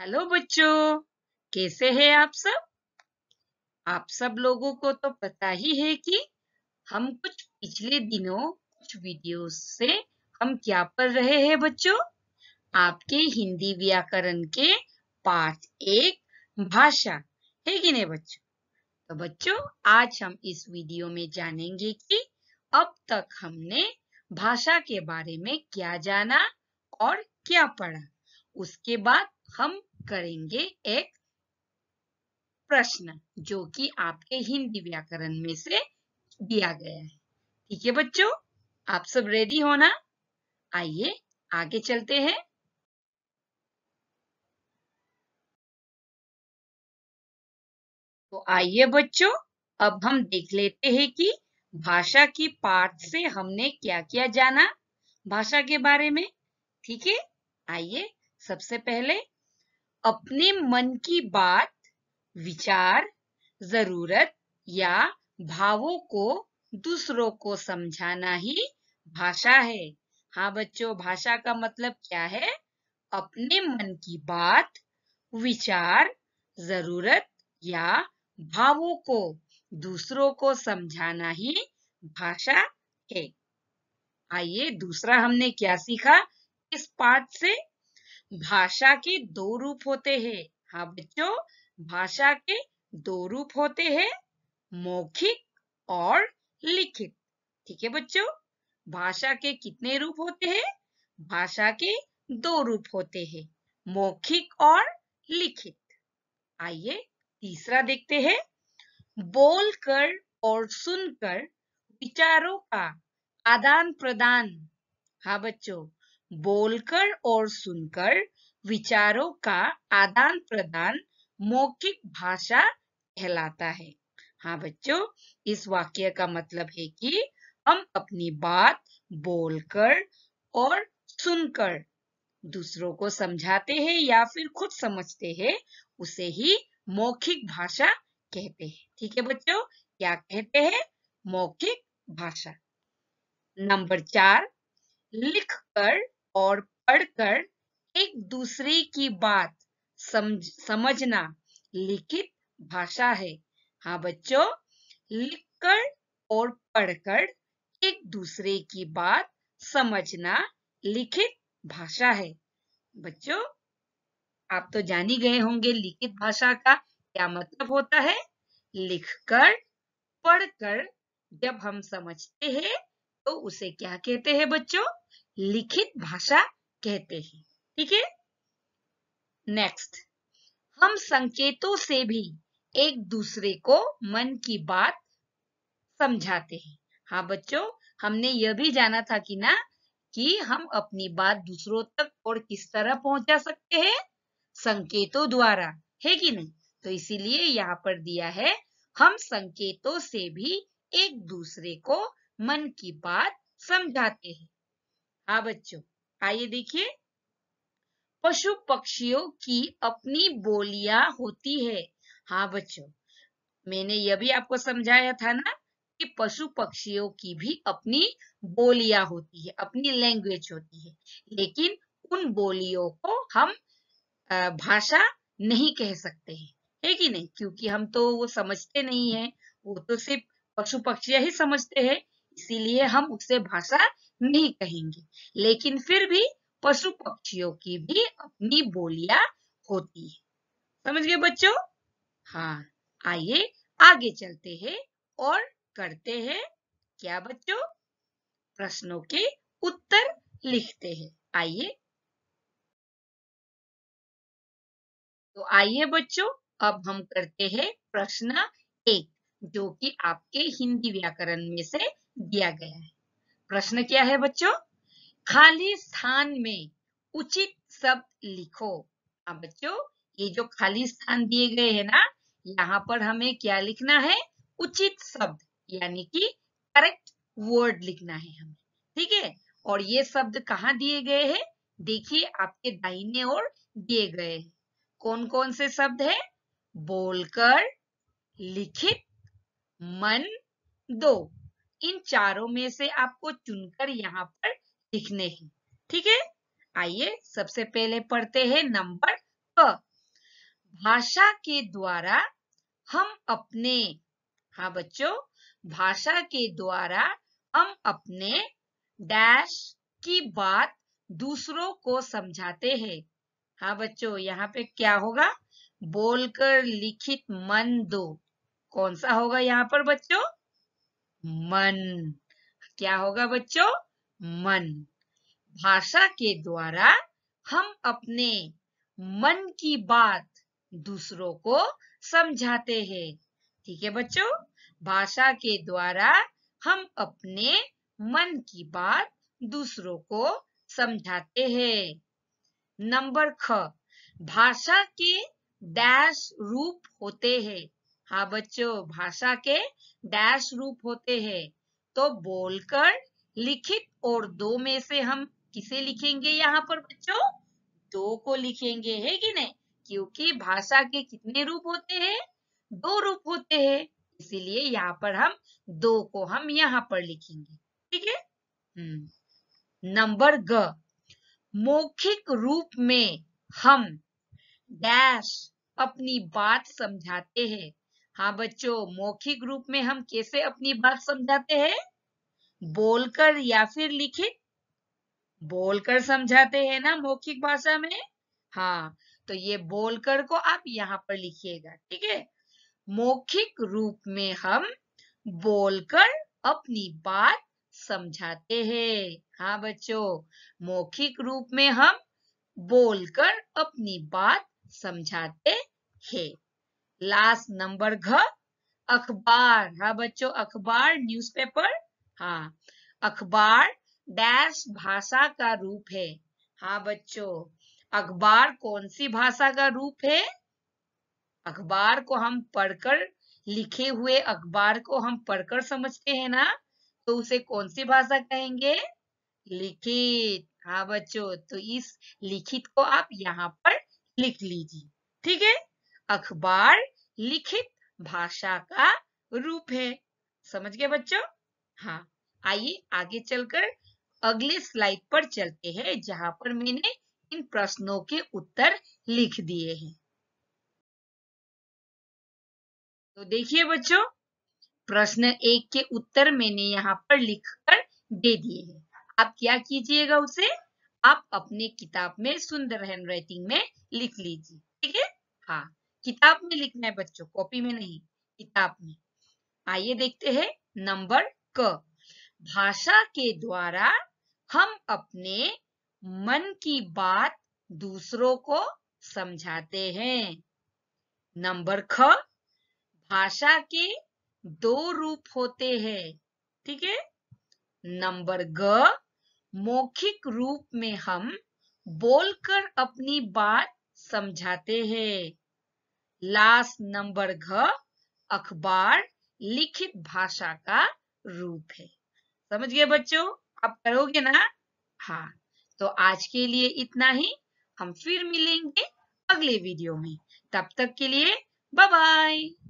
Hello बच्चों कैसे हैं आप सब आप सब लोगों को तो पता ही है कि हम कुछ पिछले दिनों कुछ वीडियोस से हम क्या पढ़ रहे हैं बच्चों आपके हिंदी व्याकरण के पाठ एक भाषा है कि नहीं बच्चों तो बच्चों आज हम इस वीडियो में जानेंगे कि अब तक हमने भाषा के बारे में क्या जाना और क्या पढ़ा उसके बाद हम करेंगे एक प्रश्न जो कि आपके हिंदी व्याकरण में से दिया गया है ठीक है बच्चों आप सब रेडी होना आइए आगे चलते हैं तो आइए बच्चों अब हम देख लेते हैं कि भाषा की पाठ से हमने क्या क्या जाना भाषा के बारे में ठीक है आइए सबसे पहले अपने मन की बात विचार जरूरत या भावों को दूसरों को समझाना ही भाषा है हाँ बच्चों भाषा का मतलब क्या है अपने मन की बात विचार जरूरत या भावों को दूसरों को समझाना ही भाषा है आइए दूसरा हमने क्या सीखा इस पाठ से भाषा के दो रूप होते हैं हाँ बच्चों भाषा के दो रूप होते हैं मौखिक और लिखित ठीक है बच्चों भाषा के कितने रूप होते हैं भाषा के दो रूप होते हैं मौखिक और लिखित आइए तीसरा देखते हैं बोलकर और सुनकर विचारों का आदान प्रदान हाँ बच्चों बोलकर और सुनकर विचारों का आदान प्रदान मौखिक भाषा कहलाता है हाँ बच्चों इस वाक्य का मतलब है कि हम अपनी बात बोलकर और सुनकर दूसरों को समझाते हैं या फिर खुद समझते हैं उसे ही मौखिक भाषा कहते हैं ठीक है बच्चों क्या कहते हैं मौखिक भाषा नंबर चार लिखकर और पढ़कर एक दूसरे की बात समझ समझना लिखित भाषा है हाँ बच्चों लिखकर और पढ़कर एक दूसरे की बात समझना लिखित भाषा है बच्चों आप तो जान ही गए होंगे लिखित भाषा का क्या मतलब होता है लिखकर पढ़कर जब हम समझते हैं तो उसे क्या कहते हैं बच्चों लिखित भाषा कहते हैं ठीक है नेक्स्ट हम संकेतों से भी एक दूसरे को मन की बात समझाते हैं हाँ बच्चों हमने यह भी जाना था कि ना कि हम अपनी बात दूसरों तक और किस तरह पहुंचा सकते हैं संकेतों द्वारा है कि नहीं तो इसीलिए यहाँ पर दिया है हम संकेतों से भी एक दूसरे को मन की बात समझाते हैं हाँ बच्चों आइए देखिए पशु पक्षियों की अपनी बोलियां होती है हाँ बच्चों मैंने यह भी आपको समझाया था ना कि पशु पक्षियों की भी अपनी बोलियां होती है अपनी लैंग्वेज होती है लेकिन उन बोलियों को हम भाषा नहीं कह सकते हैं है कि नहीं क्योंकि हम तो वो समझते नहीं है वो तो सिर्फ पशु पक्षियां ही समझते हैं इसीलिए हम उसे भाषा नहीं कहेंगे लेकिन फिर भी पशु पक्षियों की भी अपनी बोलियां होती है समझ गए बच्चों हाँ आइए आगे चलते हैं और करते हैं क्या बच्चों प्रश्नों के उत्तर लिखते हैं आइए तो आइए बच्चों अब हम करते हैं प्रश्न एक जो कि आपके हिंदी व्याकरण में से दिया गया है प्रश्न क्या है बच्चों खाली स्थान में उचित शब्द लिखो अब बच्चों ये जो खाली स्थान दिए गए हैं ना यहाँ पर हमें क्या लिखना है उचित शब्द यानी कि करेक्ट वर्ड लिखना है हमें ठीक है और ये शब्द कहा दिए गए हैं देखिए आपके दाहिने ओर दिए गए हैं कौन कौन से शब्द है बोलकर लिखित मन दो इन चारों में से आपको चुनकर यहाँ पर लिखने हैं ठीक है आइए सबसे पहले पढ़ते हैं नंबर क भाषा के द्वारा हम अपने हाँ बच्चों भाषा के द्वारा हम अपने डैश की बात दूसरों को समझाते हैं हाँ बच्चों यहाँ पे क्या होगा बोलकर लिखित मन दो कौन सा होगा यहाँ पर बच्चों मन क्या होगा बच्चों मन भाषा के द्वारा हम अपने मन की बात दूसरों को समझाते हैं ठीक है बच्चों भाषा के द्वारा हम अपने मन की बात दूसरों को समझाते हैं नंबर ख भाषा के डैश रूप होते हैं हाँ बच्चों भाषा के डैश रूप होते हैं तो बोलकर लिखित और दो में से हम किसे लिखेंगे यहाँ पर बच्चों दो को लिखेंगे है कि नहीं क्योंकि भाषा के कितने रूप होते हैं दो रूप होते हैं इसीलिए यहाँ पर हम दो को हम यहाँ पर लिखेंगे ठीक है हम्म। नंबर ग मौखिक रूप में हम डैश अपनी बात समझाते हैं हाँ बच्चों मौखिक रूप में हम कैसे अपनी बात समझाते हैं बोलकर या फिर लिखित बोलकर समझाते हैं ना मौखिक भाषा में हाँ तो ये बोलकर को आप यहाँ पर लिखिएगा ठीक है मौखिक रूप में हम बोलकर अपनी बात समझाते हैं हाँ बच्चों मौखिक रूप में हम बोलकर अपनी बात समझाते हैं लास्ट नंबर घ अखबार हाँ बच्चों अखबार न्यूज़पेपर हाँ अखबार डैश भाषा का रूप है हाँ बच्चों अखबार कौन सी भाषा का रूप है अखबार को हम पढ़कर लिखे हुए अखबार को हम पढ़कर समझते हैं ना तो उसे कौन सी भाषा कहेंगे लिखित हाँ बच्चों तो इस लिखित को आप यहाँ पर लिख लीजिए ठीक है अखबार लिखित भाषा का रूप है समझ गए बच्चों हाँ आइए आगे चलकर अगले स्लाइड पर चलते हैं जहां पर मैंने इन प्रश्नों के उत्तर लिख दिए हैं तो देखिए बच्चों प्रश्न एक के उत्तर मैंने यहाँ पर लिखकर दे दिए हैं आप क्या कीजिएगा उसे आप अपने किताब में सुंदर हैंड राइटिंग में लिख लीजिए ठीक है हाँ किताब में लिखना है बच्चों कॉपी में नहीं किताब में आइए देखते हैं नंबर क भाषा के द्वारा हम अपने मन की बात दूसरों को समझाते हैं नंबर ख भाषा के दो रूप होते हैं ठीक है नंबर ग मौखिक रूप में हम बोलकर अपनी बात समझाते हैं लास्ट नंबर घ अखबार लिखित भाषा का रूप है समझ गए बच्चों आप करोगे ना हाँ तो आज के लिए इतना ही हम फिर मिलेंगे अगले वीडियो में तब तक के लिए बाय बाय